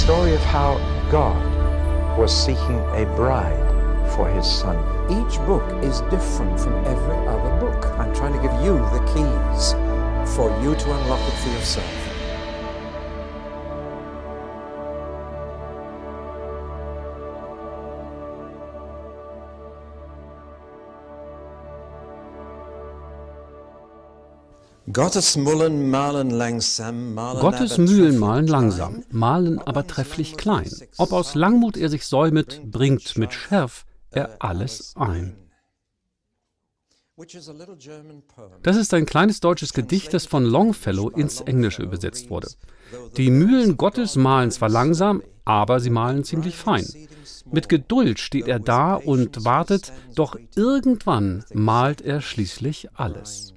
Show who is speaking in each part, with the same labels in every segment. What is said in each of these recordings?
Speaker 1: story of how God was seeking a bride for his son. Each book is different from every other book. I'm trying to give you the keys for you to unlock it for yourself. Gottes Mühlen malen langsam, malen
Speaker 2: aber trefflich klein. Ob aus Langmut er sich säumet, bringt mit Schärf er alles ein. Das ist ein kleines deutsches Gedicht, das von Longfellow ins Englische übersetzt wurde. Die Mühlen Gottes malen zwar langsam, aber sie malen ziemlich fein. Mit Geduld steht er da und wartet, doch irgendwann malt er schließlich alles.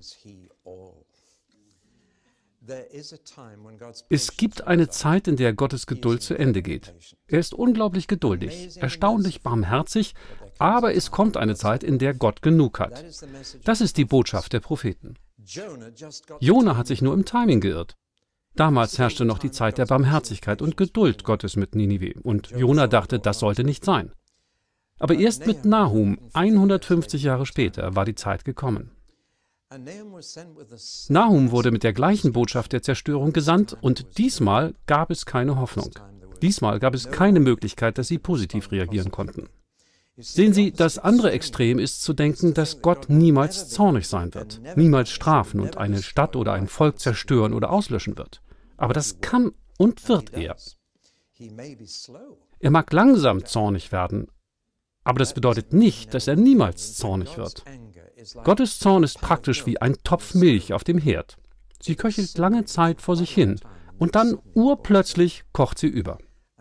Speaker 2: Es gibt eine Zeit, in der Gottes Geduld zu Ende geht. Er ist unglaublich geduldig, erstaunlich barmherzig, aber es kommt eine Zeit, in der Gott genug hat. Das ist die Botschaft der Propheten. Jona hat sich nur im Timing geirrt. Damals herrschte noch die Zeit der Barmherzigkeit und Geduld Gottes mit Ninive, und Jona dachte, das sollte nicht sein. Aber erst mit Nahum, 150 Jahre später, war die Zeit gekommen. Nahum wurde mit der gleichen Botschaft der Zerstörung gesandt und diesmal gab es keine Hoffnung. Diesmal gab es keine Möglichkeit, dass sie positiv reagieren konnten. Sehen Sie, das andere Extrem ist zu denken, dass Gott niemals zornig sein wird, niemals strafen und eine Stadt oder ein Volk zerstören oder auslöschen wird. Aber das kann und wird er. Er mag langsam zornig werden, aber das bedeutet nicht, dass er niemals zornig wird. Gottes Zorn ist praktisch wie ein Topf Milch auf dem Herd. Sie köchelt lange Zeit vor sich hin und dann urplötzlich kocht sie über.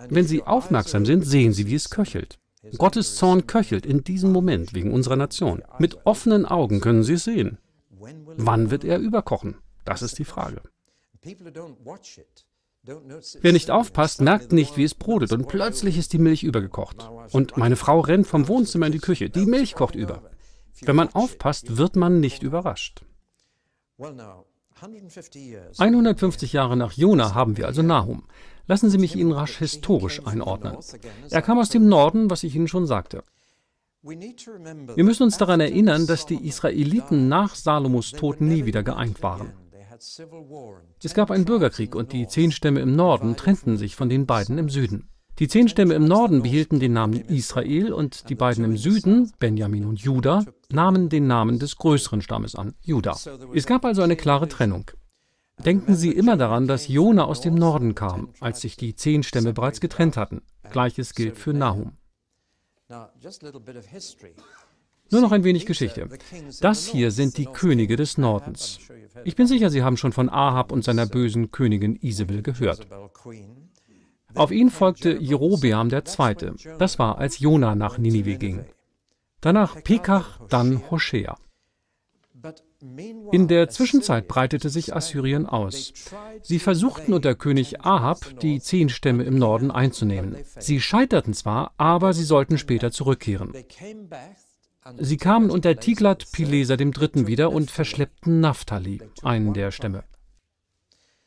Speaker 2: Wenn Sie aufmerksam sind, sehen Sie, wie es köchelt. Gottes Zorn köchelt in diesem Moment wegen unserer Nation. Mit offenen Augen können Sie es sehen. Wann wird er überkochen? Das ist die Frage. Wer nicht aufpasst, merkt nicht, wie es brodelt und plötzlich ist die Milch übergekocht. Und meine Frau rennt vom Wohnzimmer in die Küche. Die Milch kocht über. Wenn man aufpasst, wird man nicht überrascht. 150 Jahre nach Jona haben wir also Nahum. Lassen Sie mich ihn rasch historisch einordnen. Er kam aus dem Norden, was ich Ihnen schon sagte.
Speaker 1: Wir müssen uns daran
Speaker 2: erinnern, dass die Israeliten nach Salomos Tod nie wieder geeint waren. Es gab einen Bürgerkrieg und die zehn Stämme im Norden trennten sich von den beiden im Süden. Die zehn Stämme im Norden behielten den Namen Israel und die beiden im Süden, Benjamin und Judah, nahmen den Namen des größeren Stammes an, Judah. Es gab also eine klare Trennung. Denken Sie immer daran, dass Jona aus dem Norden kam, als sich die zehn Stämme bereits getrennt hatten. Gleiches gilt für Nahum. Nur noch ein wenig Geschichte. Das hier sind die Könige des Nordens. Ich bin sicher, Sie haben schon von Ahab und seiner bösen Königin Isabel gehört. Auf ihn folgte Jerobeam II. Das war, als Jona nach Ninive ging. Danach Pekach, dann Hoshea. In der Zwischenzeit breitete sich Assyrien aus. Sie versuchten unter König Ahab, die zehn Stämme im Norden einzunehmen. Sie scheiterten zwar, aber sie sollten später zurückkehren. Sie kamen unter Tiglat-Pileser III. wieder und verschleppten Naphtali, einen der Stämme.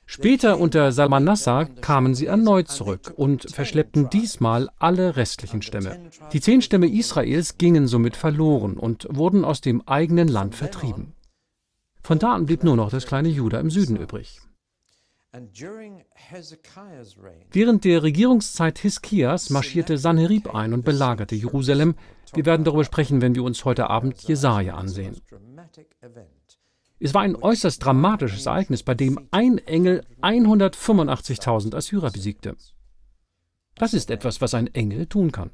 Speaker 2: Später unter Salmanasser kamen sie erneut zurück und verschleppten diesmal alle restlichen Stämme. Die zehn Stämme Israels gingen somit verloren und wurden aus dem eigenen Land vertrieben. Von da an blieb nur noch das kleine Juda im Süden übrig. Während der Regierungszeit Hiskias marschierte Sanherib ein und belagerte Jerusalem. Wir werden darüber sprechen, wenn wir uns heute Abend Jesaja ansehen. Es war ein äußerst dramatisches Ereignis, bei dem ein Engel 185.000 Assyrer besiegte. Das ist etwas, was ein Engel tun kann.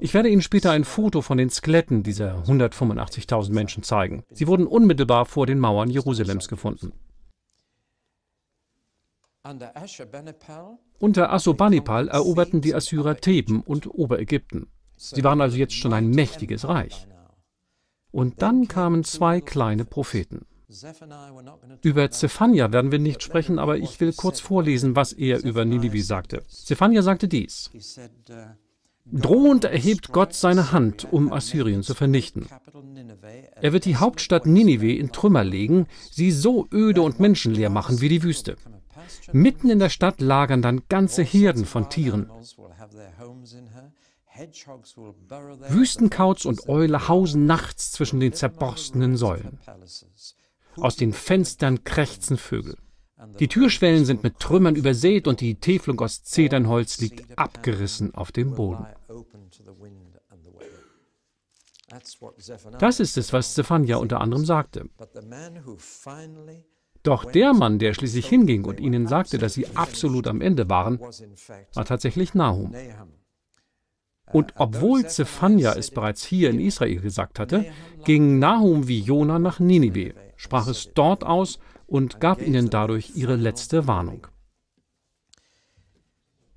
Speaker 2: Ich werde Ihnen später ein Foto von den Skeletten dieser 185.000 Menschen zeigen. Sie wurden unmittelbar vor den Mauern Jerusalems gefunden. Unter Assurbanipal eroberten die Assyrer Theben und Oberägypten. Sie waren also jetzt schon ein mächtiges Reich. Und dann kamen zwei kleine Propheten. Über Zephania werden wir nicht sprechen, aber ich will kurz vorlesen, was er über Ninive sagte. Zephania sagte dies. Drohend erhebt Gott seine Hand, um Assyrien zu vernichten. Er wird die Hauptstadt Ninive in Trümmer legen, sie so öde und menschenleer machen wie die Wüste. Mitten in der Stadt lagern dann ganze Herden von Tieren.
Speaker 1: Wüstenkauz und
Speaker 2: Eule hausen nachts zwischen den zerborstenen Säulen. Aus den Fenstern krächzen Vögel. Die Türschwellen sind mit Trümmern übersät und die Teflung aus Zedernholz liegt abgerissen auf dem Boden. Das ist es, was Zephania unter anderem sagte. Doch der Mann, der schließlich hinging und ihnen sagte, dass sie absolut am Ende waren, war tatsächlich Nahum. Und obwohl Zephania es bereits hier in Israel gesagt hatte, ging Nahum wie Jona nach Ninive, sprach es dort aus und gab ihnen dadurch ihre letzte Warnung.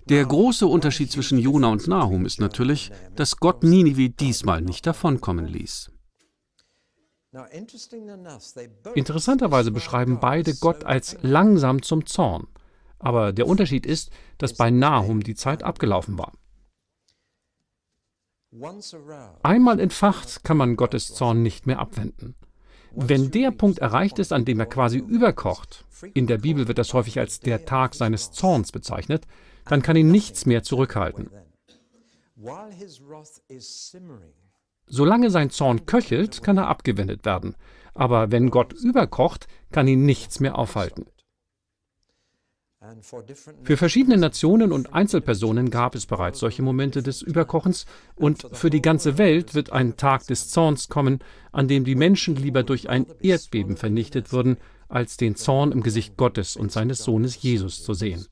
Speaker 2: Der große Unterschied zwischen Jona und Nahum ist natürlich, dass Gott Ninive diesmal nicht davonkommen ließ. Interessanterweise beschreiben beide Gott als langsam zum Zorn. Aber der Unterschied ist, dass bei Nahum die Zeit abgelaufen war. Einmal entfacht, kann man Gottes Zorn nicht mehr abwenden. Wenn der Punkt erreicht ist, an dem er quasi überkocht, in der Bibel wird das häufig als der Tag seines Zorns bezeichnet, dann kann ihn nichts mehr zurückhalten. Solange sein Zorn köchelt, kann er abgewendet werden, aber wenn Gott überkocht, kann ihn nichts mehr aufhalten. Für verschiedene Nationen und Einzelpersonen gab es bereits solche Momente des Überkochens, und für die ganze Welt wird ein Tag des Zorns kommen, an dem die Menschen lieber durch ein Erdbeben vernichtet würden, als den Zorn im Gesicht Gottes und seines Sohnes Jesus zu sehen.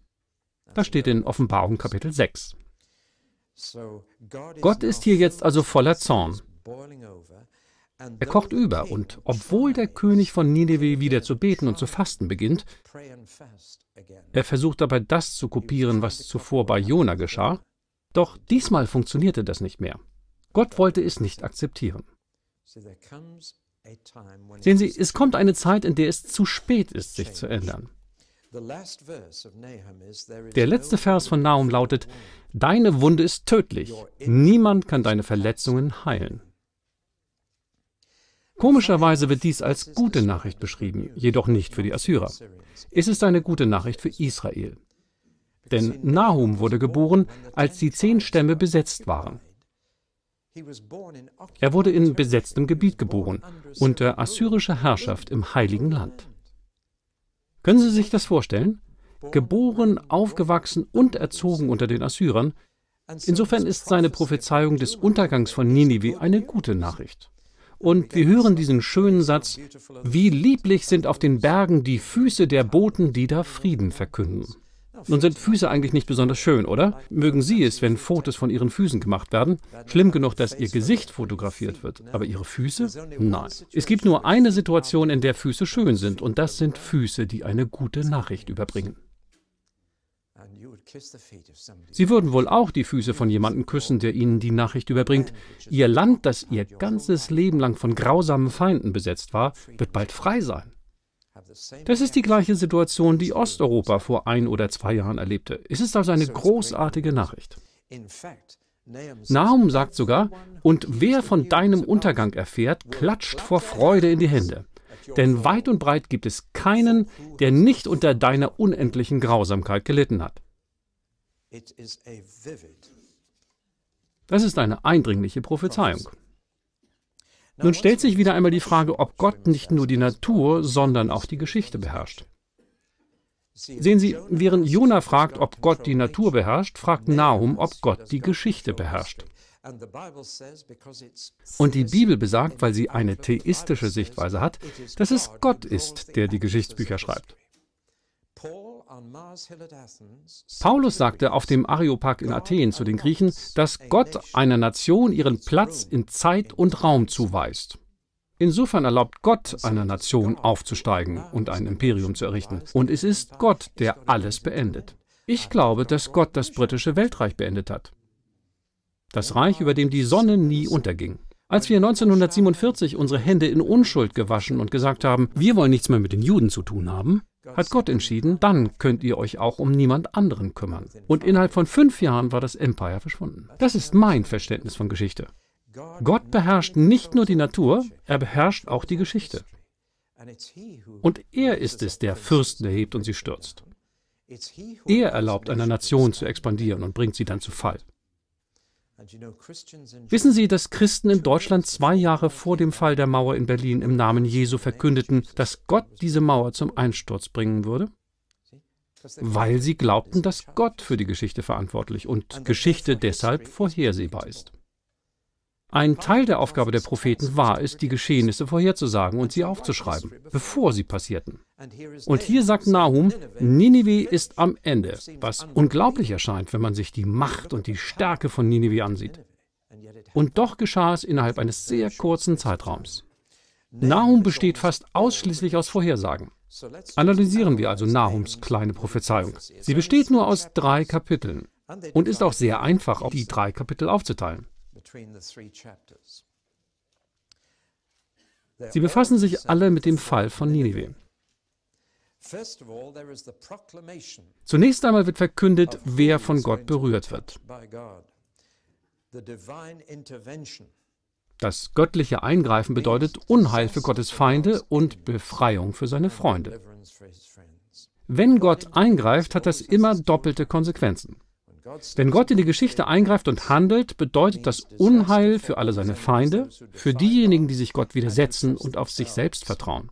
Speaker 2: Das steht in Offenbarung Kapitel 6.
Speaker 1: Gott ist hier jetzt also voller
Speaker 2: Zorn. Er kocht über und obwohl der König von Nineveh wieder zu beten und zu fasten beginnt, er versucht dabei das zu kopieren, was zuvor bei Jona geschah, doch diesmal funktionierte das nicht mehr. Gott wollte es nicht akzeptieren. Sehen Sie, es kommt eine Zeit, in der es zu spät ist, sich zu ändern. Der letzte Vers von Nahum lautet, Deine Wunde ist tödlich, niemand kann deine Verletzungen heilen. Komischerweise wird dies als gute Nachricht beschrieben, jedoch nicht für die Assyrer. Es ist eine gute Nachricht für Israel. Denn Nahum wurde geboren, als die zehn Stämme besetzt waren. Er wurde in besetztem Gebiet geboren, unter assyrischer Herrschaft im heiligen Land. Können Sie sich das vorstellen? Geboren, aufgewachsen und erzogen unter den Assyrern. Insofern ist seine Prophezeiung des Untergangs von Ninive eine gute Nachricht und wir hören diesen schönen Satz, wie lieblich sind auf den Bergen die Füße der Boten, die da Frieden verkünden. Nun sind Füße eigentlich nicht besonders schön, oder? Mögen Sie es, wenn Fotos von Ihren Füßen gemacht werden? Schlimm genug, dass Ihr Gesicht fotografiert wird, aber Ihre Füße? Nein. Es gibt nur eine Situation, in der Füße schön sind, und das sind Füße, die eine gute Nachricht überbringen. Sie würden wohl auch die Füße von jemandem küssen, der ihnen die Nachricht überbringt, ihr Land, das ihr ganzes Leben lang von grausamen Feinden besetzt war, wird bald frei sein. Das ist die gleiche Situation, die Osteuropa vor ein oder zwei Jahren erlebte. Es ist also eine großartige Nachricht. Nahum sagt sogar, und wer von deinem Untergang erfährt, klatscht vor Freude in die Hände. Denn weit und breit gibt es keinen, der nicht unter deiner unendlichen Grausamkeit gelitten hat. Das ist eine eindringliche Prophezeiung. Nun stellt sich wieder einmal die Frage, ob Gott nicht nur die Natur, sondern auch die Geschichte beherrscht. Sehen Sie, während Jona fragt, ob Gott die Natur beherrscht, fragt Nahum, ob Gott die Geschichte beherrscht. Und die Bibel besagt, weil sie eine theistische Sichtweise hat, dass es Gott ist, der die Geschichtsbücher schreibt. Paulus sagte auf dem Areopag in Athen zu den Griechen, dass Gott einer Nation ihren Platz in Zeit und Raum zuweist. Insofern erlaubt Gott einer Nation aufzusteigen und ein Imperium zu errichten. Und es ist Gott, der alles beendet. Ich glaube, dass Gott das britische Weltreich beendet hat. Das Reich, über dem die Sonne nie also unterging. Als wir 1947 unsere Hände in Unschuld gewaschen und gesagt haben, wir wollen nichts mehr mit den Juden zu tun haben, hat Gott entschieden, dann könnt ihr euch auch um niemand anderen kümmern. Und innerhalb von fünf Jahren war das Empire verschwunden. Das ist mein Verständnis von Geschichte. Gott beherrscht nicht nur die Natur, er beherrscht auch die Geschichte. Und er ist es, der Fürsten erhebt und sie stürzt. Er erlaubt einer Nation zu expandieren und bringt sie dann zu Fall. Wissen Sie, dass Christen in Deutschland zwei Jahre vor dem Fall der Mauer in Berlin im Namen Jesu verkündeten, dass Gott diese Mauer zum Einsturz bringen würde? Weil sie glaubten, dass Gott für die Geschichte verantwortlich und Geschichte deshalb vorhersehbar ist. Ein Teil der Aufgabe der Propheten war es, die Geschehnisse vorherzusagen und sie aufzuschreiben, bevor sie passierten. Und hier sagt Nahum, Ninive ist am Ende, was unglaublich erscheint, wenn man sich die Macht und die Stärke von Ninive ansieht. Und doch geschah es innerhalb eines sehr kurzen Zeitraums. Nahum besteht fast ausschließlich aus Vorhersagen. Analysieren wir also Nahums kleine Prophezeiung. Sie besteht nur aus drei Kapiteln und ist auch sehr einfach, auf die drei Kapitel aufzuteilen. Sie befassen sich alle mit dem Fall von Ninive. Zunächst einmal wird verkündet, wer von Gott berührt wird. Das göttliche Eingreifen bedeutet Unheil für Gottes Feinde und Befreiung für seine Freunde. Wenn Gott eingreift, hat das immer doppelte Konsequenzen. Wenn Gott in die Geschichte eingreift und handelt, bedeutet das Unheil für alle seine Feinde, für diejenigen, die sich Gott widersetzen und auf sich selbst vertrauen.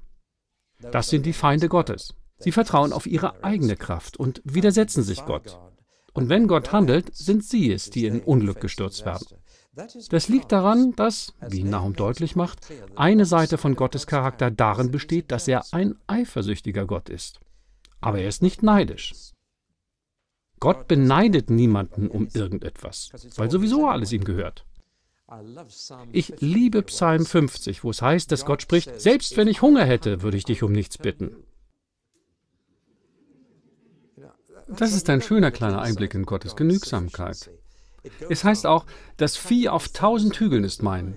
Speaker 2: Das sind die Feinde Gottes. Sie vertrauen auf ihre eigene Kraft und widersetzen sich Gott. Und wenn Gott handelt, sind sie es, die in Unglück gestürzt werden. Das liegt daran, dass, wie Nahum deutlich macht, eine Seite von Gottes Charakter darin besteht, dass er ein eifersüchtiger Gott ist. Aber er ist nicht neidisch. Gott beneidet niemanden um irgendetwas, weil sowieso alles ihm gehört. Ich liebe Psalm 50, wo es heißt, dass Gott spricht, selbst wenn ich Hunger hätte, würde ich dich um nichts bitten. Das ist ein schöner kleiner Einblick in Gottes Genügsamkeit. Es heißt auch, das Vieh auf tausend Hügeln ist mein.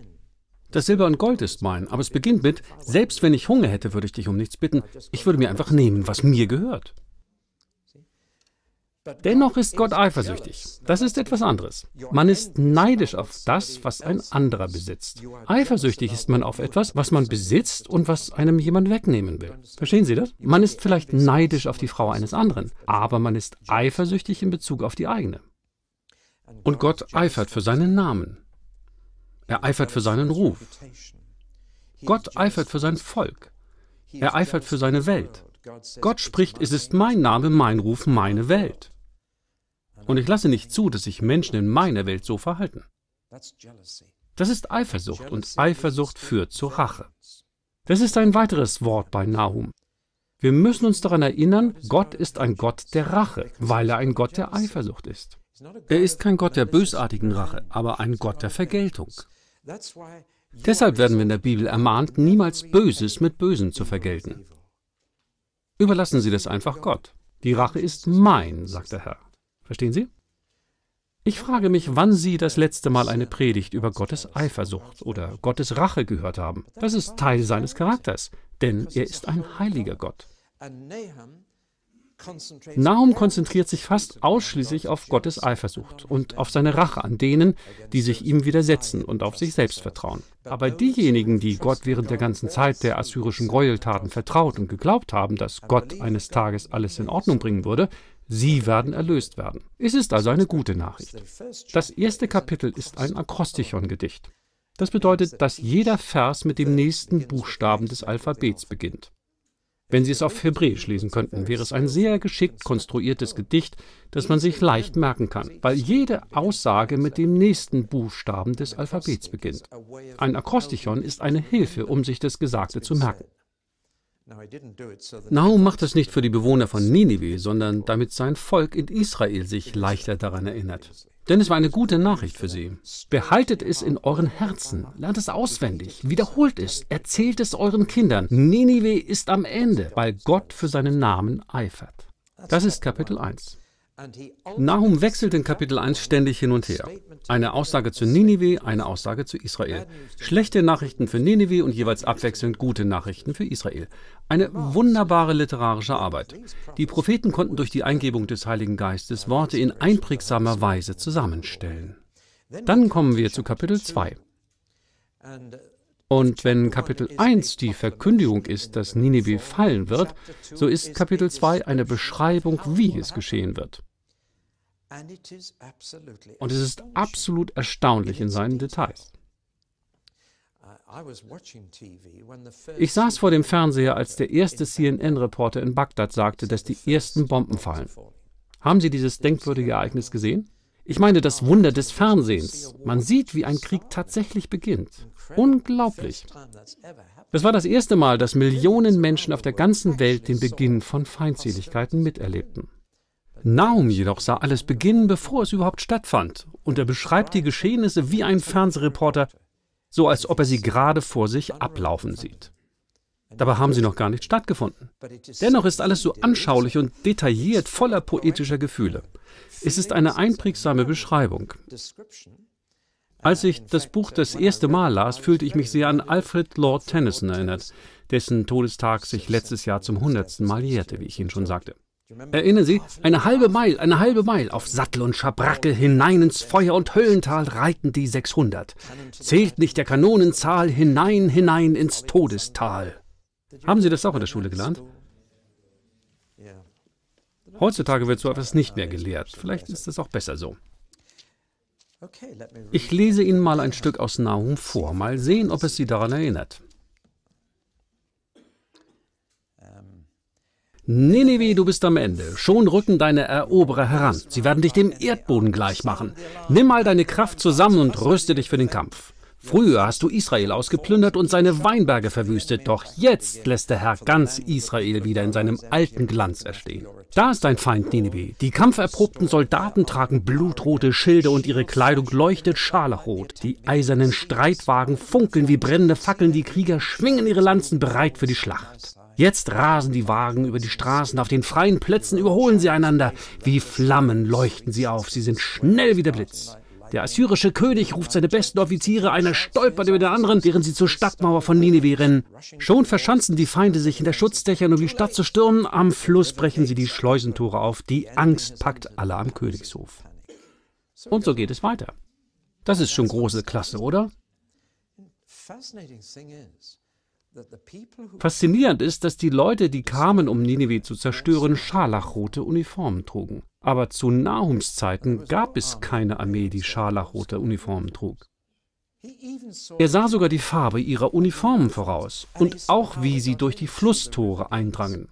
Speaker 2: Das Silber und Gold ist mein, aber es beginnt mit, selbst wenn ich Hunger hätte, würde ich dich um nichts bitten. Ich würde mir einfach nehmen, was mir gehört. Dennoch ist Gott eifersüchtig. Das ist etwas anderes. Man ist neidisch auf das, was ein anderer besitzt. Eifersüchtig ist man auf etwas, was man besitzt und was einem jemand wegnehmen will. Verstehen Sie das? Man ist vielleicht neidisch auf die Frau eines anderen, aber man ist eifersüchtig in Bezug auf die eigene. Und Gott eifert für seinen Namen. Er eifert für seinen Ruf. Gott eifert für sein Volk. Er eifert für seine Welt. Gott spricht, es ist mein Name, mein Ruf, meine Welt. Und ich lasse nicht zu, dass sich Menschen in meiner Welt so verhalten.
Speaker 1: Das
Speaker 2: ist Eifersucht und Eifersucht führt zur Rache. Das ist ein weiteres Wort bei Nahum. Wir müssen uns daran erinnern, Gott ist ein Gott der Rache, weil er ein Gott der Eifersucht ist. Er ist kein Gott der bösartigen Rache, aber ein Gott der Vergeltung. Deshalb werden wir in der Bibel ermahnt, niemals Böses mit Bösen zu vergelten. Überlassen Sie das einfach Gott. Die Rache ist mein, sagt der Herr. Verstehen Sie? Ich frage mich, wann Sie das letzte Mal eine Predigt über Gottes Eifersucht oder Gottes Rache gehört haben. Das ist Teil seines Charakters, denn er ist ein heiliger Gott.
Speaker 1: Nahum konzentriert
Speaker 2: sich fast ausschließlich auf Gottes Eifersucht und auf seine Rache an denen, die sich ihm widersetzen und auf sich selbst vertrauen. Aber diejenigen, die Gott während der ganzen Zeit der assyrischen Gräueltaten vertraut und geglaubt haben, dass Gott eines Tages alles in Ordnung bringen würde, Sie werden erlöst werden. Es ist also eine gute Nachricht. Das erste Kapitel ist ein Akrostichon-Gedicht. Das bedeutet, dass jeder Vers mit dem nächsten Buchstaben des Alphabets beginnt. Wenn Sie es auf Hebräisch lesen könnten, wäre es ein sehr geschickt konstruiertes Gedicht, das man sich leicht merken kann, weil jede Aussage mit dem nächsten Buchstaben des Alphabets beginnt. Ein Akrostichon ist eine Hilfe, um sich das Gesagte zu merken. Nahum macht es nicht für die Bewohner von Ninive, sondern damit sein Volk in Israel sich leichter daran erinnert. Denn es war eine gute Nachricht für sie. Behaltet es in euren Herzen, lernt es auswendig, wiederholt es, erzählt es euren Kindern. Ninive ist am Ende, weil Gott für seinen Namen eifert. Das ist Kapitel 1. Nahum wechselt in Kapitel 1 ständig hin und her. Eine Aussage zu Ninive, eine Aussage zu Israel. Schlechte Nachrichten für Ninive und jeweils abwechselnd gute Nachrichten für Israel. Eine wunderbare literarische Arbeit. Die Propheten konnten durch die Eingebung des Heiligen Geistes Worte in einprägsamer Weise zusammenstellen. Dann kommen wir zu Kapitel 2. Und wenn Kapitel 1 die Verkündigung ist, dass Nineveh fallen wird, so ist Kapitel 2 eine Beschreibung, wie es geschehen wird. Und es ist absolut erstaunlich in seinen Details. Ich saß vor dem Fernseher, als der erste CNN-Reporter in Bagdad sagte, dass die ersten Bomben fallen. Haben Sie dieses denkwürdige Ereignis gesehen? Ich meine das Wunder des Fernsehens. Man sieht, wie ein Krieg tatsächlich beginnt. Unglaublich. Es war das erste Mal, dass Millionen Menschen auf der ganzen Welt den Beginn von Feindseligkeiten miterlebten. Naum jedoch sah alles beginnen, bevor es überhaupt stattfand, und er beschreibt die Geschehnisse wie ein Fernsehreporter, so als ob er sie gerade vor sich ablaufen sieht. Dabei haben sie noch gar nicht stattgefunden. Dennoch ist alles so anschaulich und detailliert voller poetischer Gefühle. Es ist eine einprägsame Beschreibung. Als ich das Buch das erste Mal las, fühlte ich mich sehr an Alfred Lord Tennyson erinnert, dessen Todestag sich letztes Jahr zum hundertsten Mal jährte, wie ich Ihnen schon sagte. Erinnern Sie, eine halbe Meile, eine halbe Meile auf Sattel und Schabracke hinein ins Feuer und Höllental reiten die 600. Zählt nicht der Kanonenzahl hinein, hinein ins Todestal. Haben Sie das auch in der Schule gelernt? Heutzutage wird so etwas nicht mehr gelehrt. Vielleicht ist es auch besser so. Ich lese Ihnen mal ein Stück aus Nahum vor, mal sehen, ob es Sie daran erinnert. Nineveh, du bist am Ende. Schon rücken deine Eroberer heran. Sie werden dich dem Erdboden gleich machen. Nimm mal deine Kraft zusammen und rüste dich für den Kampf. Früher hast du Israel ausgeplündert und seine Weinberge verwüstet, doch jetzt lässt der Herr ganz Israel wieder in seinem alten Glanz erstehen. Da ist dein Feind Nineveh. Die kampferprobten Soldaten tragen blutrote Schilde und ihre Kleidung leuchtet scharlachrot. Die eisernen Streitwagen funkeln wie brennende Fackeln, die Krieger schwingen ihre Lanzen bereit für die Schlacht. Jetzt rasen die Wagen über die Straßen, auf den freien Plätzen überholen sie einander. Wie Flammen leuchten sie auf, sie sind schnell wie der Blitz. Der assyrische König ruft seine besten Offiziere, einer stolpert über den anderen, während sie zur Stadtmauer von Nineveh rennen. Schon verschanzen die Feinde sich in der Schutzdächern, um die Stadt zu stürmen. Am Fluss brechen sie die Schleusentore auf. Die Angst packt alle am Königshof. Und so geht es weiter. Das ist schon große Klasse, oder?
Speaker 1: Faszinierend
Speaker 2: ist, dass die Leute, die kamen, um Nineveh zu zerstören, scharlachrote Uniformen trugen. Aber zu Nahums Zeiten gab es keine Armee, die scharlachrote Uniformen trug. Er sah sogar die Farbe ihrer Uniformen voraus und auch, wie sie durch die Flusstore eindrangen.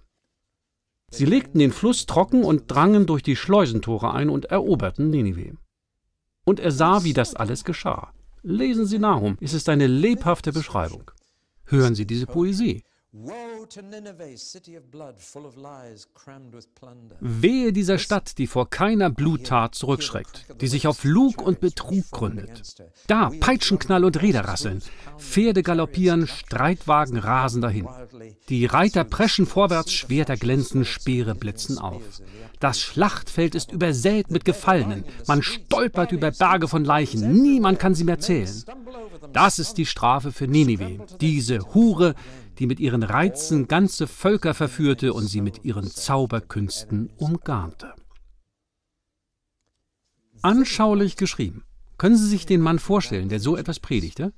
Speaker 2: Sie legten den Fluss trocken und drangen durch die Schleusentore ein und eroberten Ninive. Und er sah, wie das alles geschah. Lesen Sie Nahum, es ist eine lebhafte Beschreibung. Hören Sie diese Poesie.
Speaker 1: Wehe
Speaker 2: dieser Stadt, die vor keiner Bluttat zurückschreckt, die sich auf Lug und Betrug gründet. Da Peitschenknall und Räder rasseln, Pferde galoppieren, Streitwagen rasen dahin. Die Reiter preschen vorwärts, Schwerter glänzen, Speere blitzen auf. Das Schlachtfeld ist übersät mit Gefallenen. Man stolpert über Berge von Leichen. Niemand kann sie mehr zählen. Das ist die Strafe für Ninive, diese Hure, die mit ihren Reizen ganze Völker verführte und sie mit ihren Zauberkünsten umgarnte. Anschaulich geschrieben. Können Sie sich den Mann vorstellen, der so etwas predigte?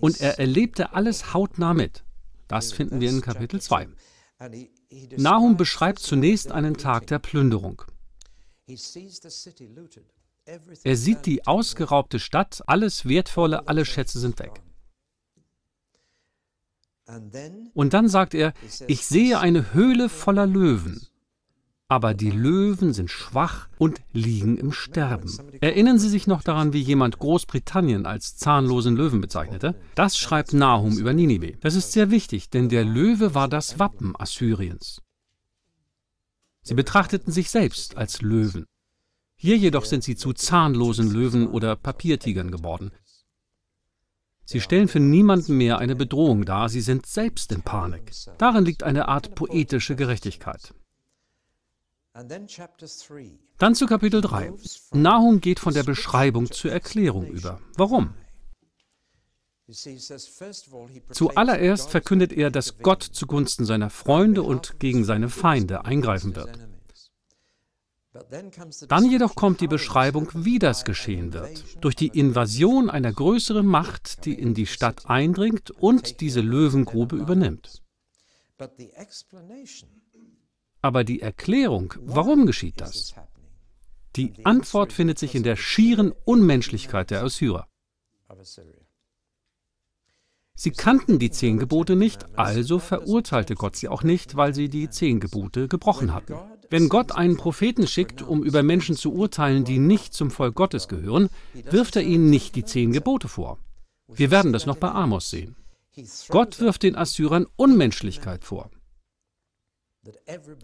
Speaker 2: Und er erlebte alles hautnah mit. Das finden wir in Kapitel 2. Nahum beschreibt zunächst einen Tag der Plünderung. Er sieht die ausgeraubte Stadt, alles Wertvolle, alle Schätze sind weg. Und dann sagt er, ich sehe eine Höhle voller Löwen. Aber die Löwen sind schwach und liegen im Sterben. Erinnern Sie sich noch daran, wie jemand Großbritannien als zahnlosen Löwen bezeichnete? Das schreibt Nahum über Ninive. Das ist sehr wichtig, denn der Löwe war das Wappen Assyriens. Sie betrachteten sich selbst als Löwen. Hier jedoch sind sie zu zahnlosen Löwen oder Papiertigern geworden. Sie stellen für niemanden mehr eine Bedrohung dar, sie sind selbst in Panik. Darin liegt eine Art poetische Gerechtigkeit. Dann zu Kapitel 3. Nahum geht von der Beschreibung zur Erklärung über. Warum? Zuallererst verkündet er, dass Gott zugunsten seiner Freunde und gegen seine Feinde eingreifen wird. Dann jedoch kommt die Beschreibung, wie das geschehen wird. Durch die Invasion einer größeren Macht, die in die Stadt eindringt und diese Löwengrube übernimmt. Aber die Erklärung, warum geschieht das? Die Antwort findet sich in der schieren Unmenschlichkeit der Assyrer. Sie kannten die zehn Gebote nicht, also verurteilte Gott sie auch nicht, weil sie die zehn Gebote gebrochen hatten. Wenn Gott einen Propheten schickt, um über Menschen zu urteilen, die nicht zum Volk Gottes gehören, wirft er ihnen nicht die zehn Gebote vor. Wir werden das noch bei Amos sehen. Gott wirft den Assyrern Unmenschlichkeit vor.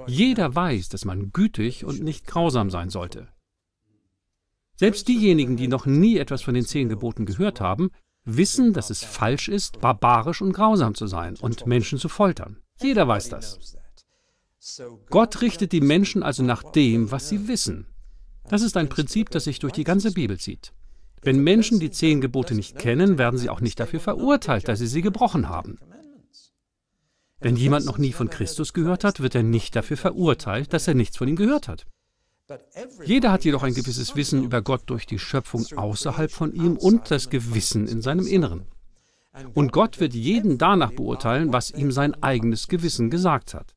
Speaker 2: Jeder weiß, dass man gütig und nicht grausam sein sollte. Selbst diejenigen, die noch nie etwas von den zehn Geboten gehört haben, wissen, dass es falsch ist, barbarisch und grausam zu sein und Menschen zu foltern. Jeder weiß das. Gott richtet die Menschen also nach dem, was sie wissen. Das ist ein Prinzip, das sich durch die ganze Bibel zieht. Wenn Menschen die zehn Gebote nicht kennen, werden sie auch nicht dafür verurteilt, dass sie sie gebrochen haben. Wenn jemand noch nie von Christus gehört hat, wird er nicht dafür verurteilt, dass er nichts von ihm gehört hat. Jeder hat jedoch ein gewisses Wissen über Gott durch die Schöpfung außerhalb von ihm und das Gewissen in seinem Inneren. Und Gott wird jeden danach beurteilen, was ihm sein eigenes Gewissen gesagt hat.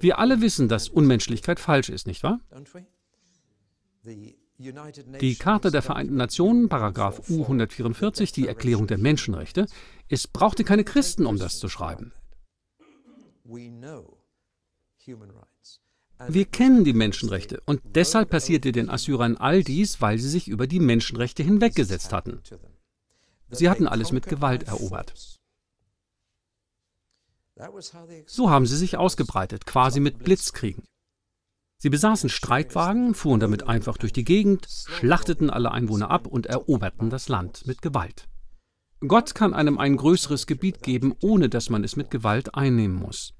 Speaker 2: Wir alle wissen, dass Unmenschlichkeit falsch ist, nicht wahr?
Speaker 1: Die Charta der Vereinten
Speaker 2: Nationen, Paragraph U144, die Erklärung der Menschenrechte, es brauchte keine Christen, um das zu schreiben. Wir kennen die Menschenrechte und deshalb passierte den Assyrern all dies, weil sie sich über die Menschenrechte hinweggesetzt hatten.
Speaker 1: Sie hatten alles mit Gewalt erobert. So haben
Speaker 2: sie sich ausgebreitet, quasi mit Blitzkriegen. Sie besaßen Streitwagen, fuhren damit einfach durch die Gegend, schlachteten alle Einwohner ab und eroberten das Land mit Gewalt. Gott kann einem ein größeres Gebiet geben, ohne dass man es mit Gewalt einnehmen muss.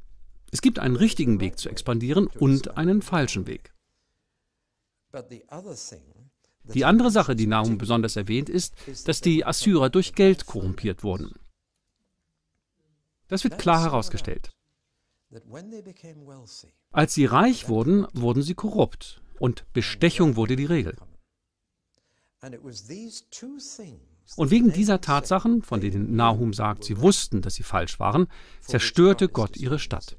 Speaker 2: Es gibt einen richtigen Weg zu expandieren und einen falschen Weg. Die andere Sache, die Nahum besonders erwähnt, ist, dass die Assyrer durch Geld korrumpiert wurden. Das wird klar herausgestellt. Als sie reich wurden, wurden sie korrupt und Bestechung wurde die Regel. Und wegen dieser Tatsachen, von denen Nahum sagt, sie wussten, dass sie falsch waren, zerstörte Gott ihre Stadt.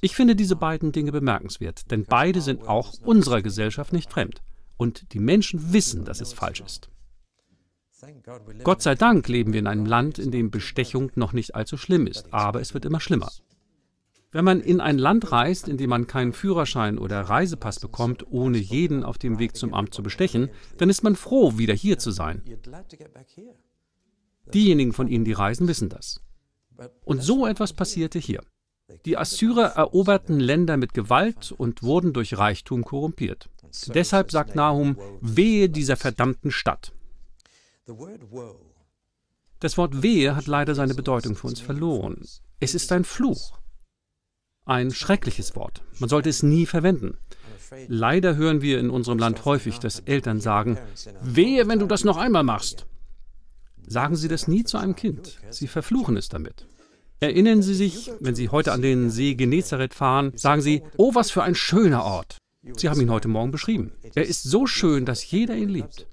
Speaker 2: Ich finde diese beiden Dinge bemerkenswert, denn beide sind auch unserer Gesellschaft nicht fremd. Und die Menschen wissen, dass es falsch ist. Gott sei Dank leben wir in einem Land, in dem Bestechung noch nicht allzu schlimm ist, aber es wird immer schlimmer. Wenn man in ein Land reist, in dem man keinen Führerschein oder Reisepass bekommt, ohne jeden auf dem Weg zum Amt zu bestechen, dann ist man froh, wieder hier zu sein. Diejenigen von Ihnen, die reisen, wissen das. Und so etwas passierte hier. Die Assyrer eroberten Länder mit Gewalt und wurden durch Reichtum korrumpiert. Deshalb sagt Nahum, wehe dieser verdammten Stadt. Das Wort Wehe hat leider seine Bedeutung für uns verloren. Es ist ein Fluch. Ein schreckliches Wort. Man sollte es nie verwenden. Leider hören wir in unserem Land häufig, dass Eltern sagen, wehe, wenn du das noch einmal machst. Sagen Sie das nie zu einem Kind. Sie verfluchen es damit. Erinnern Sie sich, wenn Sie heute an den See Genezareth fahren, sagen Sie, oh, was für ein schöner Ort. Sie haben ihn heute Morgen beschrieben. Er ist so schön, dass jeder ihn liebt.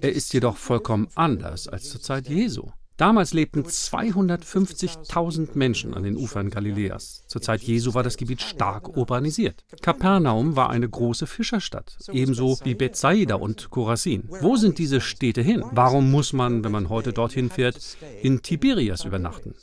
Speaker 2: Er ist jedoch vollkommen anders als zur Zeit Jesu. Damals lebten 250.000 Menschen an den Ufern Galiläas. Zur Zeit Jesu war das Gebiet stark urbanisiert. Kapernaum war eine große Fischerstadt, ebenso wie Bethsaida und Korasin. Wo sind diese Städte hin? Warum muss man, wenn man heute dorthin fährt, in Tiberias übernachten?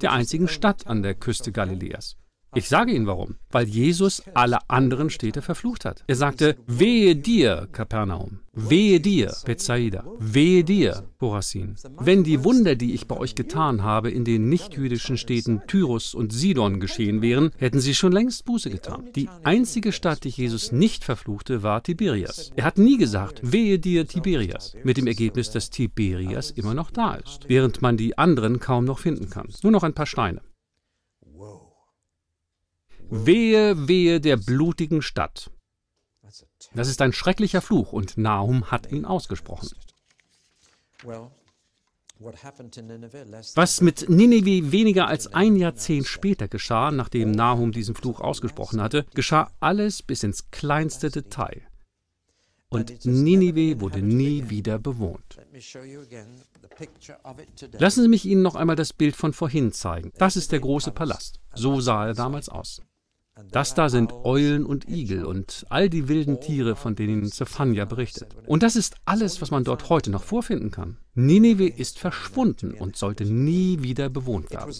Speaker 2: Der einzigen Stadt an der Küste Galiläas. Ich sage Ihnen warum. Weil Jesus alle anderen Städte verflucht hat. Er sagte, wehe dir, Kapernaum. Wehe dir, Bethsaida. Wehe dir, Horasin. Wenn die Wunder, die ich bei euch getan habe, in den nichtjüdischen Städten Tyrus und Sidon geschehen wären, hätten sie schon längst Buße getan. Die einzige Stadt, die Jesus nicht verfluchte, war Tiberias. Er hat nie gesagt, wehe dir, Tiberias. Mit dem Ergebnis, dass Tiberias immer noch da ist, während man die anderen kaum noch finden kann. Nur noch ein paar Steine. Wehe, wehe der blutigen Stadt. Das ist ein schrecklicher Fluch und Nahum hat ihn ausgesprochen. Was mit Nineveh weniger als ein Jahrzehnt später geschah, nachdem Nahum diesen Fluch ausgesprochen hatte, geschah alles bis ins kleinste Detail. Und Nineveh wurde nie wieder bewohnt. Lassen Sie mich Ihnen noch einmal das Bild von vorhin zeigen. Das ist der große Palast. So sah er damals aus. Das da sind Eulen und Igel und all die wilden Tiere, von denen Zephania berichtet. Und das ist alles, was man dort heute noch vorfinden kann. Nineveh ist verschwunden und sollte nie wieder bewohnt werden.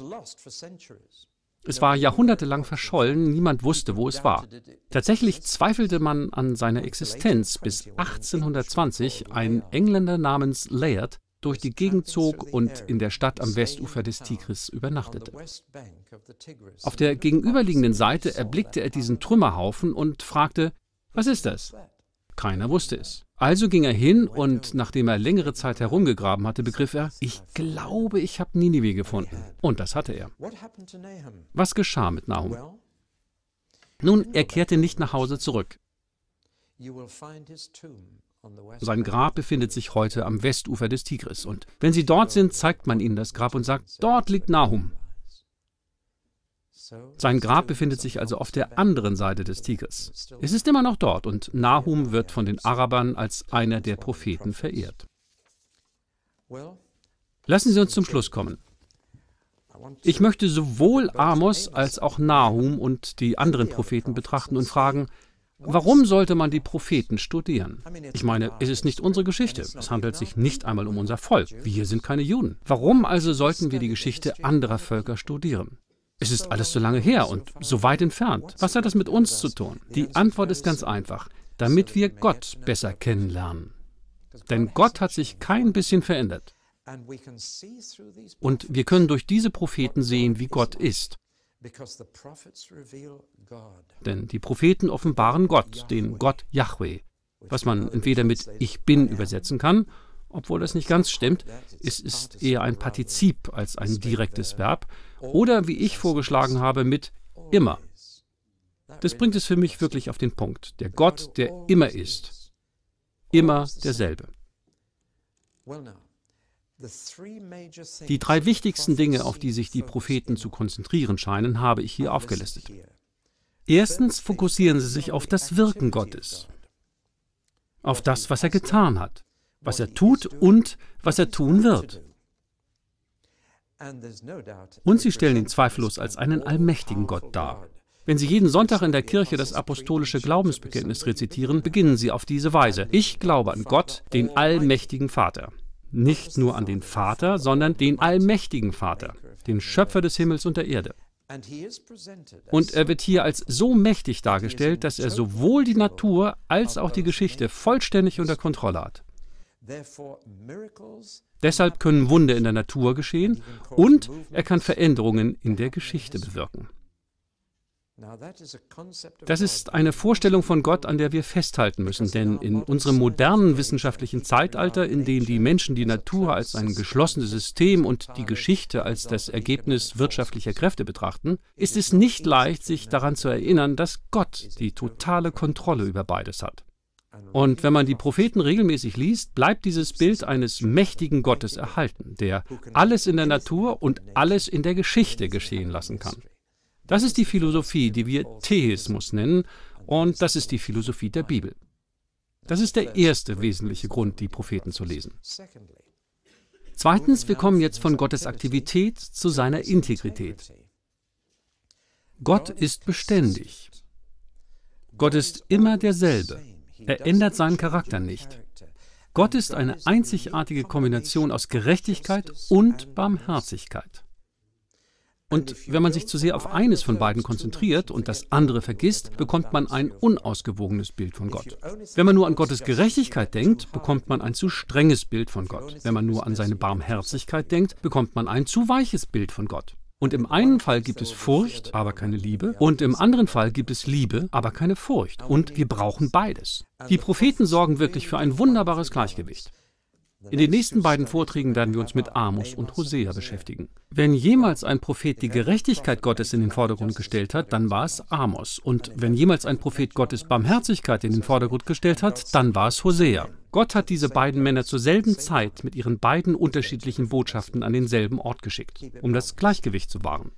Speaker 2: Es war jahrhundertelang verschollen, niemand wusste, wo es war. Tatsächlich zweifelte man an seiner Existenz, bis 1820 ein Engländer namens Laird durch die Gegend zog und in der Stadt am Westufer des Tigris übernachtete. Auf der gegenüberliegenden Seite erblickte er diesen Trümmerhaufen und fragte, was ist das? Keiner wusste es. Also ging er hin und nachdem er längere Zeit herumgegraben hatte, begriff er, ich glaube, ich habe Ninive gefunden. Und das hatte er. Was geschah mit Nahum? Nun, er kehrte nicht nach Hause zurück. Sein Grab befindet sich heute am Westufer des Tigris. Und wenn Sie dort sind, zeigt man Ihnen das Grab und sagt, dort liegt Nahum. Sein Grab befindet sich also auf der anderen Seite des Tigris. Es ist immer noch dort und Nahum wird von den Arabern als einer der Propheten verehrt. Lassen Sie uns zum Schluss kommen. Ich möchte sowohl Amos als auch Nahum und die anderen Propheten betrachten und fragen, Warum sollte man die Propheten studieren? Ich meine, es ist nicht unsere Geschichte. Es handelt sich nicht einmal um unser Volk. Wir sind keine Juden. Warum also sollten wir die Geschichte anderer Völker studieren? Es ist alles so lange her und so weit entfernt. Was hat das mit uns zu tun? Die Antwort ist ganz einfach, damit wir Gott besser kennenlernen. Denn Gott hat sich kein bisschen verändert. Und wir können durch diese Propheten sehen, wie Gott ist. Denn die Propheten offenbaren Gott, den Gott Yahweh. Was man entweder mit Ich bin übersetzen kann, obwohl das nicht ganz stimmt, es ist eher ein Partizip als ein direktes Verb, oder wie ich vorgeschlagen habe, mit immer. Das bringt es für mich wirklich auf den Punkt. Der Gott, der immer ist, immer derselbe. Die drei wichtigsten Dinge, auf die sich die Propheten zu konzentrieren scheinen, habe ich hier aufgelistet. Erstens fokussieren sie sich auf das Wirken Gottes, auf das, was er getan hat, was er tut und was er tun wird. Und sie stellen ihn zweifellos als einen allmächtigen Gott dar. Wenn Sie jeden Sonntag in der Kirche das apostolische Glaubensbekenntnis rezitieren, beginnen Sie auf diese Weise. Ich glaube an Gott, den allmächtigen Vater nicht nur an den Vater, sondern den allmächtigen Vater, den Schöpfer des Himmels und der Erde. Und er wird hier als so mächtig dargestellt, dass er sowohl die Natur als auch die Geschichte vollständig unter Kontrolle hat. Deshalb können Wunder in der Natur geschehen und er kann Veränderungen in der Geschichte bewirken. Das ist eine Vorstellung von Gott, an der wir festhalten müssen, denn in unserem modernen wissenschaftlichen Zeitalter, in dem die Menschen die Natur als ein geschlossenes System und die Geschichte als das Ergebnis wirtschaftlicher Kräfte betrachten, ist es nicht leicht, sich daran zu erinnern, dass Gott die totale Kontrolle über beides hat. Und wenn man die Propheten regelmäßig liest, bleibt dieses Bild eines mächtigen Gottes erhalten, der alles in der Natur und alles in der Geschichte geschehen lassen kann. Das ist die Philosophie, die wir Theismus nennen, und das ist die Philosophie der Bibel. Das ist der erste wesentliche Grund, die Propheten zu lesen. Zweitens, wir kommen jetzt von Gottes Aktivität zu seiner Integrität. Gott ist beständig. Gott ist immer derselbe. Er ändert seinen Charakter nicht. Gott ist eine einzigartige Kombination aus Gerechtigkeit und Barmherzigkeit. Und wenn man sich zu sehr auf eines von beiden konzentriert und das andere vergisst, bekommt man ein unausgewogenes Bild von Gott. Wenn man nur an Gottes Gerechtigkeit denkt, bekommt man ein zu strenges Bild von Gott. Wenn man nur an seine Barmherzigkeit denkt, bekommt man ein zu weiches Bild von Gott. Und im einen Fall gibt es Furcht, aber keine Liebe. Und im anderen Fall gibt es Liebe, aber keine Furcht. Und wir brauchen beides. Die Propheten sorgen wirklich für ein wunderbares Gleichgewicht. In den nächsten beiden Vorträgen werden wir uns mit Amos und Hosea beschäftigen. Wenn jemals ein Prophet die Gerechtigkeit Gottes in den Vordergrund gestellt hat, dann war es Amos. Und wenn jemals ein Prophet Gottes Barmherzigkeit in den Vordergrund gestellt hat, dann war es Hosea. Gott hat diese beiden Männer zur selben Zeit mit ihren beiden unterschiedlichen Botschaften an denselben Ort geschickt, um das Gleichgewicht zu wahren.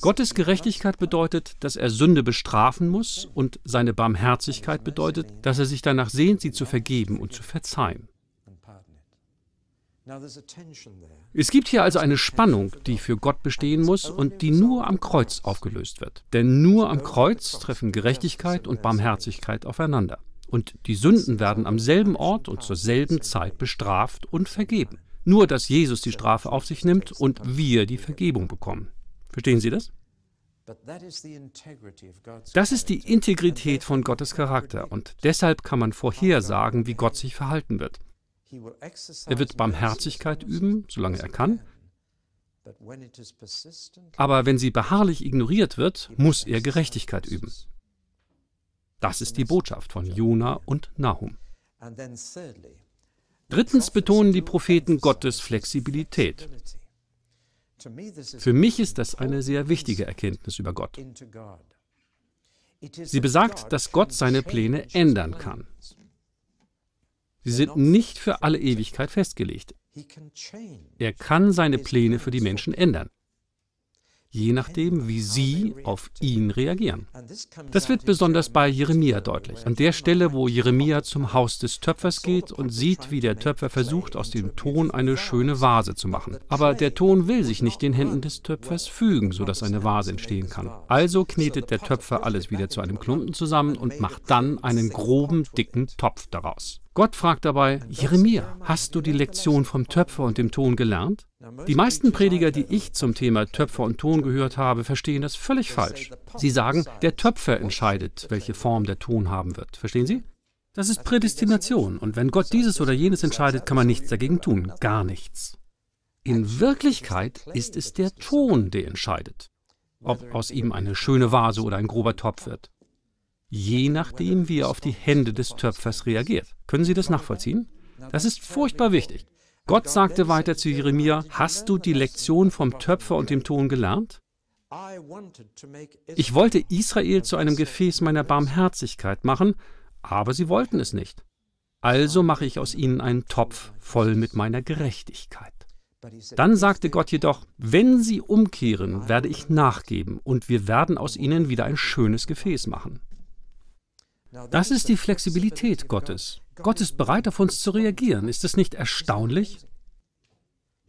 Speaker 2: Gottes Gerechtigkeit bedeutet, dass er Sünde bestrafen muss und seine Barmherzigkeit bedeutet, dass er sich danach sehnt, sie zu vergeben und zu verzeihen. Es gibt hier also eine Spannung, die für Gott bestehen muss und die nur am Kreuz aufgelöst wird. Denn nur am Kreuz treffen Gerechtigkeit und Barmherzigkeit aufeinander. Und die Sünden werden am selben Ort und zur selben Zeit bestraft und vergeben. Nur, dass Jesus die Strafe auf sich nimmt und wir die Vergebung bekommen. Verstehen Sie das? Das ist die Integrität von Gottes Charakter und deshalb kann man vorhersagen, wie Gott sich verhalten wird. Er wird Barmherzigkeit üben, solange er kann, aber wenn sie beharrlich ignoriert wird, muss er Gerechtigkeit üben. Das ist die Botschaft von Jona und Nahum. Drittens betonen die Propheten Gottes Flexibilität. Für mich ist das eine sehr wichtige Erkenntnis über Gott.
Speaker 1: Sie besagt, dass Gott seine Pläne ändern kann.
Speaker 2: Sie sind nicht für alle Ewigkeit festgelegt. Er kann seine Pläne für die Menschen ändern je nachdem, wie sie auf ihn reagieren. Das wird besonders bei Jeremia deutlich, an der Stelle, wo Jeremia zum Haus des Töpfers geht und sieht, wie der Töpfer versucht, aus dem Ton eine schöne Vase zu machen. Aber der Ton will sich nicht den Händen des Töpfers fügen, sodass eine Vase entstehen kann. Also knetet der Töpfer alles wieder zu einem Klumpen zusammen und macht dann einen groben, dicken Topf daraus. Gott fragt dabei, Jeremia, hast du die Lektion vom Töpfer und dem Ton gelernt? Die meisten Prediger, die ich zum Thema Töpfer und Ton gehört habe, verstehen das völlig falsch. Sie sagen, der Töpfer entscheidet, welche Form der Ton haben wird. Verstehen Sie? Das ist Prädestination und wenn Gott dieses oder jenes entscheidet, kann man nichts dagegen tun, gar nichts. In Wirklichkeit ist es der Ton, der entscheidet, ob aus ihm eine schöne Vase oder ein grober Topf wird. Je nachdem, wie er auf die Hände des Töpfers reagiert. Können Sie das nachvollziehen? Das ist furchtbar wichtig. Gott sagte weiter zu Jeremia, hast du die Lektion vom Töpfer und dem Ton gelernt? Ich wollte Israel zu einem Gefäß meiner Barmherzigkeit machen, aber sie wollten es nicht. Also mache ich aus ihnen einen Topf voll mit meiner Gerechtigkeit. Dann sagte Gott jedoch, wenn sie umkehren, werde ich nachgeben und wir werden aus ihnen wieder ein schönes Gefäß machen. Das ist die Flexibilität Gottes. Gott ist bereit, auf uns zu reagieren. Ist das nicht erstaunlich?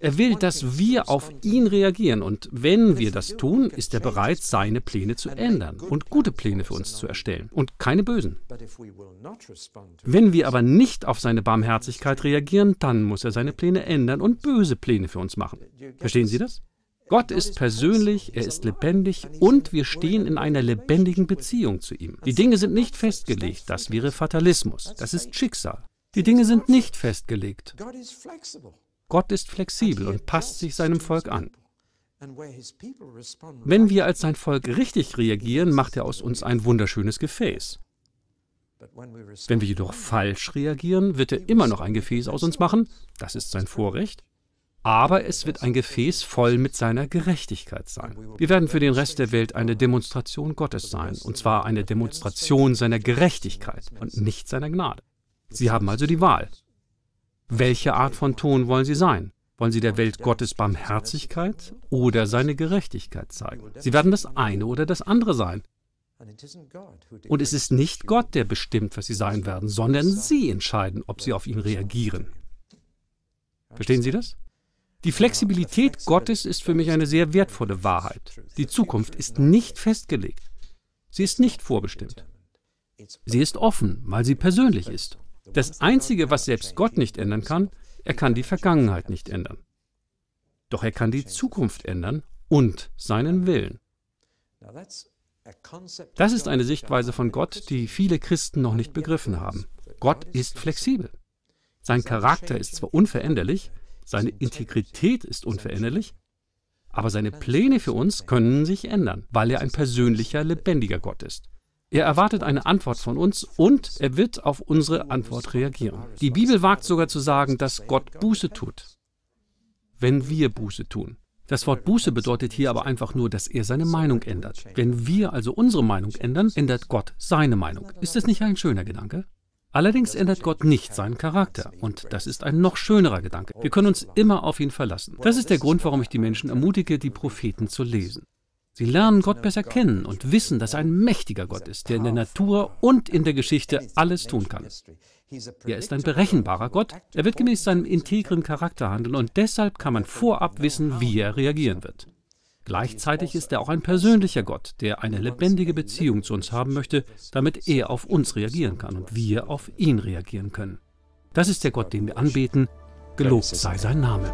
Speaker 2: Er will, dass wir auf ihn reagieren und wenn wir das tun, ist er bereit, seine Pläne zu ändern und gute Pläne für uns zu erstellen und keine bösen. Wenn wir aber nicht auf seine Barmherzigkeit reagieren, dann muss er seine Pläne ändern und böse Pläne für uns machen. Verstehen Sie das? Gott ist persönlich, er ist lebendig und wir stehen in einer lebendigen Beziehung zu ihm. Die Dinge sind nicht festgelegt, das wäre Fatalismus, das ist Schicksal. Die Dinge sind nicht festgelegt. Gott ist flexibel und passt sich seinem Volk an. Wenn wir als sein Volk richtig reagieren, macht er aus uns ein wunderschönes Gefäß. Wenn wir jedoch falsch reagieren, wird er immer noch ein Gefäß aus uns machen. Das ist sein Vorrecht aber es wird ein Gefäß voll mit seiner Gerechtigkeit sein. Wir werden für den Rest der Welt eine Demonstration Gottes sein, und zwar eine Demonstration seiner Gerechtigkeit und nicht seiner Gnade. Sie haben also die Wahl. Welche Art von Ton wollen Sie sein? Wollen Sie der Welt Gottes Barmherzigkeit oder seine Gerechtigkeit zeigen? Sie werden das eine oder das andere sein. Und es ist nicht Gott, der bestimmt, was Sie sein werden, sondern Sie entscheiden, ob Sie auf ihn reagieren. Verstehen Sie das? Die Flexibilität Gottes ist für mich eine sehr wertvolle Wahrheit. Die Zukunft ist nicht festgelegt. Sie ist nicht vorbestimmt. Sie ist offen, weil sie persönlich ist. Das Einzige, was selbst Gott nicht ändern kann, er kann die Vergangenheit nicht ändern. Doch er kann die Zukunft ändern und seinen Willen.
Speaker 1: Das ist eine Sichtweise von Gott,
Speaker 2: die viele Christen noch nicht begriffen haben. Gott ist flexibel. Sein Charakter ist zwar unveränderlich, seine Integrität ist unveränderlich, aber seine Pläne für uns können sich ändern, weil er ein persönlicher, lebendiger Gott ist. Er erwartet eine Antwort von uns und er wird auf unsere Antwort reagieren. Die Bibel wagt sogar zu sagen, dass Gott Buße tut, wenn wir Buße tun. Das Wort Buße bedeutet hier aber einfach nur, dass er seine Meinung ändert. Wenn wir also unsere Meinung ändern, ändert Gott seine Meinung. Ist das nicht ein schöner Gedanke? Allerdings ändert Gott nicht seinen Charakter. Und das ist ein noch schönerer Gedanke. Wir können uns immer auf ihn verlassen. Das ist der Grund, warum ich die Menschen ermutige, die Propheten zu lesen. Sie lernen Gott besser kennen und wissen, dass er ein mächtiger Gott ist, der in der Natur und in der Geschichte alles tun kann. Er ist ein berechenbarer Gott. Er wird gemäß seinem integren Charakter handeln und deshalb kann man vorab wissen, wie er reagieren wird. Gleichzeitig ist er auch ein persönlicher Gott, der eine lebendige Beziehung zu uns haben möchte, damit er auf uns reagieren kann und wir auf ihn reagieren können. Das ist der Gott, den wir anbeten. Gelobt sei sein Name.